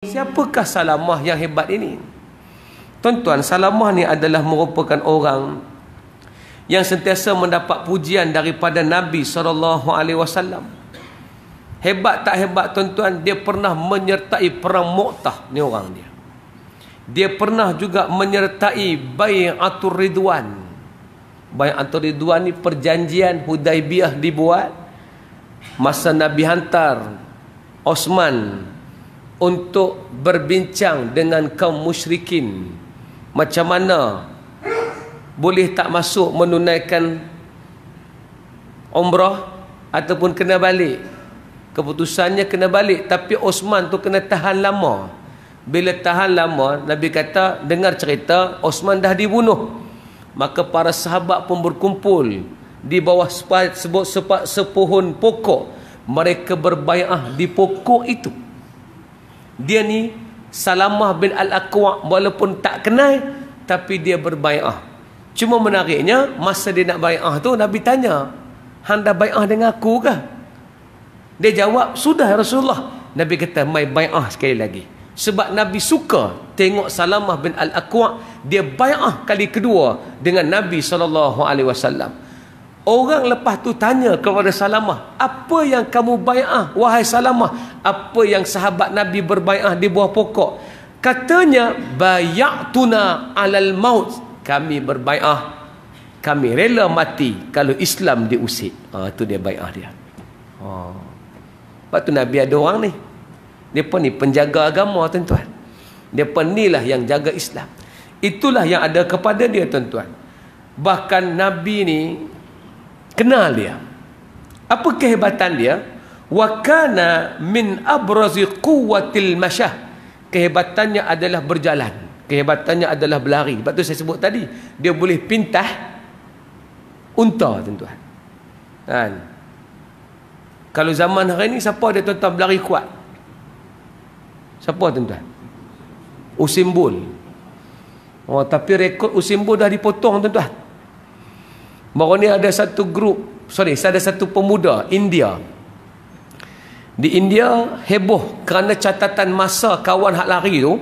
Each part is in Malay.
Siapakah Salamah yang hebat ini? Tuan-tuan, Salamah ni adalah merupakan orang yang sentiasa mendapat pujian daripada Nabi sallallahu alaihi wasallam. Hebat tak hebat tuan-tuan, dia pernah menyertai perang Mu'tah ni orang dia. Dia pernah juga menyertai Bai'atul Ridwan. Bai'atul Ridwan ni perjanjian Hudaibiyah dibuat masa Nabi hantar Osman untuk berbincang dengan kaum musyrikin macam mana boleh tak masuk menunaikan umrah ataupun kena balik keputusannya kena balik tapi Osman tu kena tahan lama bila tahan lama Nabi kata dengar cerita Osman dah dibunuh maka para sahabat pun berkumpul di bawah sebut sepat sepohon pokok mereka berbayah di pokok itu dia ni Salamah bin Al-Aqwa walaupun tak kenal tapi dia berbaiah. Cuma menariknya masa dia nak baiah tu Nabi tanya, "Hang dah baiah dengan aku kah?" Dia jawab, "Sudah Rasulullah." Nabi kata, "Mai baiah sekali lagi." Sebab Nabi suka tengok Salamah bin Al-Aqwa dia baiah kali kedua dengan Nabi saw. Orang lepas tu tanya kepada Salamah, apa yang kamu bai'ah, wahai Salamah? Apa yang sahabat Nabi berbai'ah di bawah pokok? Katanya, bai'atuna alal maut. Kami berbai'ah. Kami rela mati kalau Islam diusik. Ah, ha, tu dia bai'ah dia. Ha. Lepas tu Nabi ada orang ni. Depa ni penjaga agama tuan-tuan. Depa ni lah yang jaga Islam. Itulah yang ada kepada dia tuan-tuan. Bahkan Nabi ni kenal dia apa kehebatan dia wa kana min abrazi quwwatil mashah kehebatannya adalah berjalan kehebatannya adalah berlari sebab tu saya sebut tadi dia boleh pintah unta tuan-tuan kan kalau zaman hari ni siapa dia tuan-tuan berlari kuat siapa tuan-tuan Usimbul oh, tapi rekod Usimbul dah dipotong tuan-tuan Baru ni ada satu grup, sorry, saya ada satu pemuda India. Di India heboh kerana catatan masa kawan hak lari tu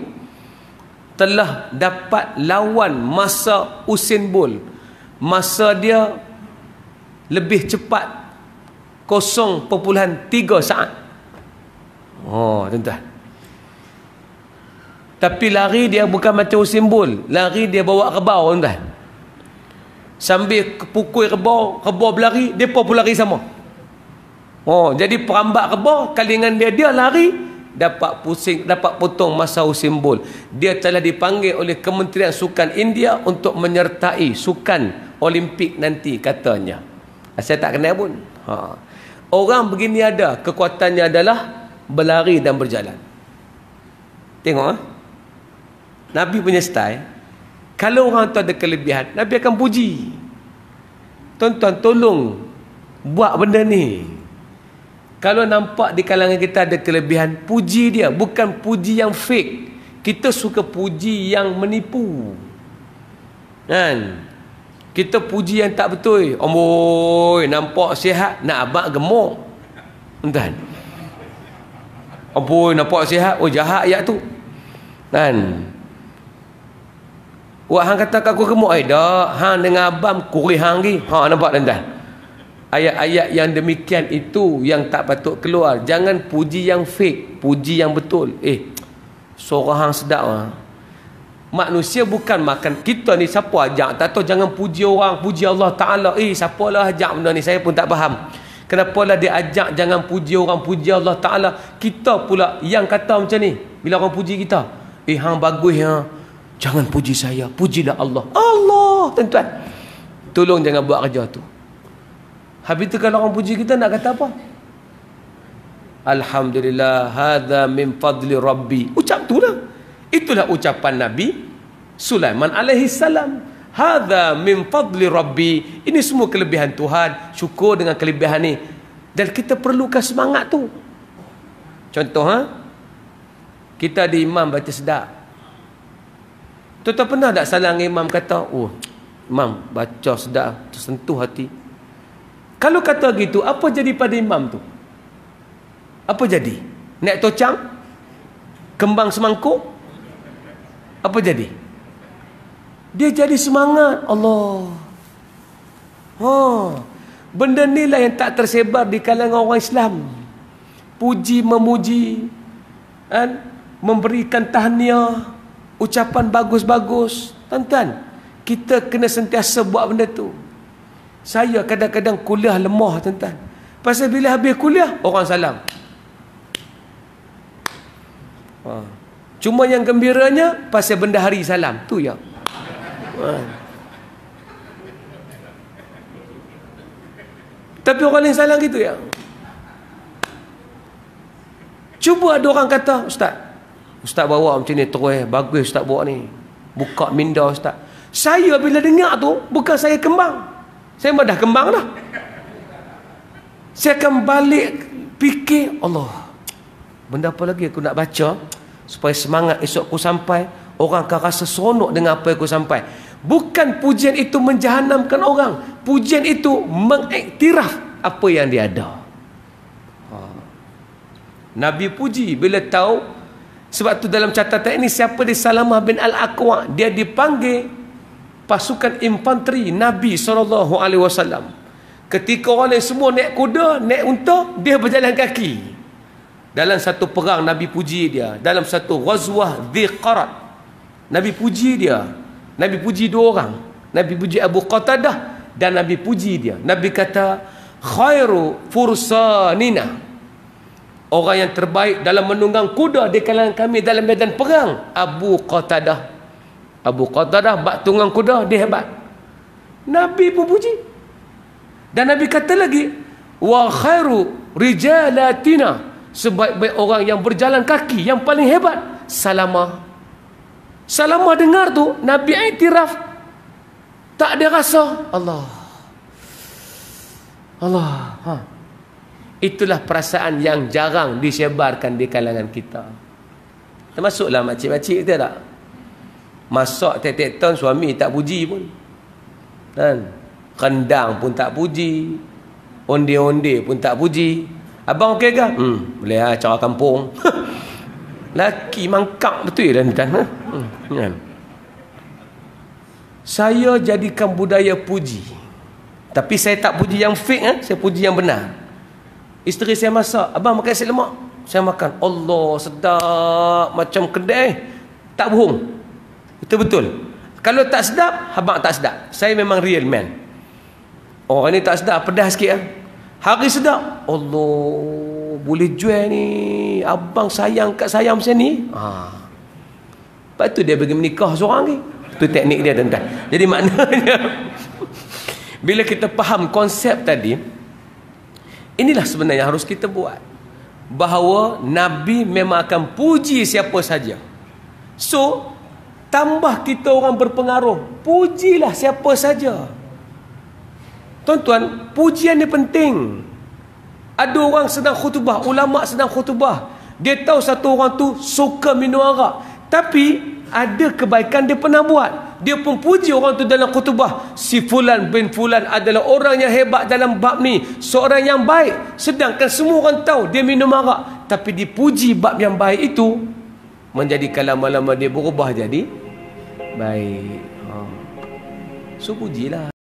telah dapat lawan masa Usain Bolt. Masa dia lebih cepat 0.3 saat. Oh, tuan Tapi lari dia bukan macam Usain Bolt. Lari dia bawa kebau, tuan-tuan sambil pukul rebau rebau berlari depa pun lari sama oh jadi perambat rebau kalingan dia dia lari dapat pusing dapat potong masa simbol dia telah dipanggil oleh kementerian sukan India untuk menyertai sukan olimpik nanti katanya ah, saya tak kenal pun ha orang begini ada kekuatannya adalah berlari dan berjalan tengok ha? Nabi punya style kalau orang tu ada kelebihan, Nabi akan puji. Tonton tolong buat benda ni. Kalau nampak di kalangan kita ada kelebihan, puji dia. Bukan puji yang fake. Kita suka puji yang menipu. Kan? Kita puji yang tak betul. Amboi, nampak sihat, nak abak gemuk. Tuan-tuan. Amboi, nampak sihat, oh jahat ayat tu. Kan? Kan? Wah hang kata aku gemuk eh dak. Hang dengan abang kurih hang ni. Ha nampak tuan-tuan. Ayat-ayat yang demikian itu yang tak patut keluar. Jangan puji yang fake, puji yang betul. Eh. Suara hang sedap ah. Manusia bukan makan kita ni siapa ajak tak tahu jangan puji orang puji Allah Taala eh siapalah ajak benda ni saya pun tak faham lah dia ajak jangan puji orang puji Allah Taala kita pula yang kata macam ni bila orang puji kita eh hang bagus hang ya. Jangan puji saya, pujilah Allah. Allah, tuan-tuan. Tolong jangan buat kerja tu. Habis tu kalau orang puji kita nak kata apa? Alhamdulillah, hadza min fadli rabbi. Ucap tu lah. Itulah ucapan Nabi Sulaiman alaihi salam. Hadza min fadli rabbi. Ini semua kelebihan Tuhan. Syukur dengan kelebihan ni. Dan kita perlukan semangat tu. Contoh ha? Kita di imam baca sedap. Tuan-tuan pernah tak salang imam kata, oh, imam baca sedap, tersentuh hati. Kalau kata gitu, apa jadi pada imam tu? Apa jadi? Nak tocang? Kembang semangkuk? Apa jadi? Dia jadi semangat. Allah. Oh. Benda ni lah yang tak tersebar di kalangan orang Islam. Puji, memuji. Kan? Memberikan tahniah ucapan bagus-bagus tuan-tuan kita kena sentiasa buat benda tu saya kadang-kadang kuliah lemah tuan-tuan pasal bila habis kuliah orang salam ha. cuma yang gembiranya pasal benda hari salam tu ya ha. tapi orang lain salam gitu ya cuba ada orang kata ustaz Ustaz bawa macam ni terus eh, bagus ustaz bawa ni. Buka minda ustaz. Saya bila dengar tu bukan saya kembang. Saya dah kembang dah. Saya akan balik fikir Allah. Benda apa lagi aku nak baca supaya semangat esok aku sampai orang akan rasa seronok dengan apa yang aku sampai. Bukan pujian itu menjahanamkan orang. Pujian itu mengiktiraf apa yang dia ada. Ha. Nabi puji bila tahu sebab tu dalam catatan ini siapa dia Salamah bin Al-Aqwa dia dipanggil pasukan infanteri Nabi sallallahu alaihi wasallam. Ketika orang lain semua naik kuda, naik unta, dia berjalan kaki. Dalam satu perang Nabi puji dia, dalam satu ghazwah Dziqarat. Nabi puji dia. Nabi puji dua orang. Nabi puji Abu Qatadah dan Nabi puji dia. Nabi kata khairu fursanina orang yang terbaik dalam menunggang kuda di kalangan kami dalam medan perang Abu Qatadah Abu Qatadah bak tunggang kuda dia hebat Nabi pun puji dan Nabi kata lagi wa khairu rijalatina sebaik-baik orang yang berjalan kaki yang paling hebat Salamah, salamah dengar tu Nabi itiraf tak ada rasa Allah Allah ha Itulah perasaan yang jarang disebarkan di kalangan kita. Termasuklah makcik-makcik kita tak? Masak tiap-tiap suami tak puji pun. Kan? Rendang pun tak puji. Onde-onde pun tak puji. Abang okey ke? Hmm, boleh lah cara kampung. Laki mangkap betul dan dan. Eh? Hmm, kan? Saya jadikan budaya puji. Tapi saya tak puji yang fake. Eh? Saya puji yang benar. Isteri saya masak. Abang makan nasi lemak. Saya makan. Allah sedap. Macam kedai. Eh? Tak bohong. Itu betul. Kalau tak sedap, abang tak sedap. Saya memang real man. oh ini tak sedap. Pedas sikit. Eh? Hari sedap. Allah. Boleh jual ni. Abang sayang kat sayang macam ni. Ha. Lepas tu dia pergi menikah seorang ni. Itu teknik dia tentang. Jadi maknanya. Bila kita faham konsep tadi. Tadi. Inilah sebenarnya harus kita buat. Bahawa Nabi memang akan puji siapa saja. So, tambah kita orang berpengaruh. Pujilah siapa saja. Tuan-tuan, pujian ni penting. Ada orang sedang khutbah, ulama sedang khutbah. Dia tahu satu orang tu suka minum arak. Tapi, ada kebaikan dia pernah buat dia pun puji orang tu dalam kutubah si fulan bin fulan adalah orang yang hebat dalam bab ni seorang yang baik sedangkan semua orang tahu dia minum arak tapi dipuji bab yang baik itu menjadikan lama-lama dia berubah jadi baik ha. so pujilah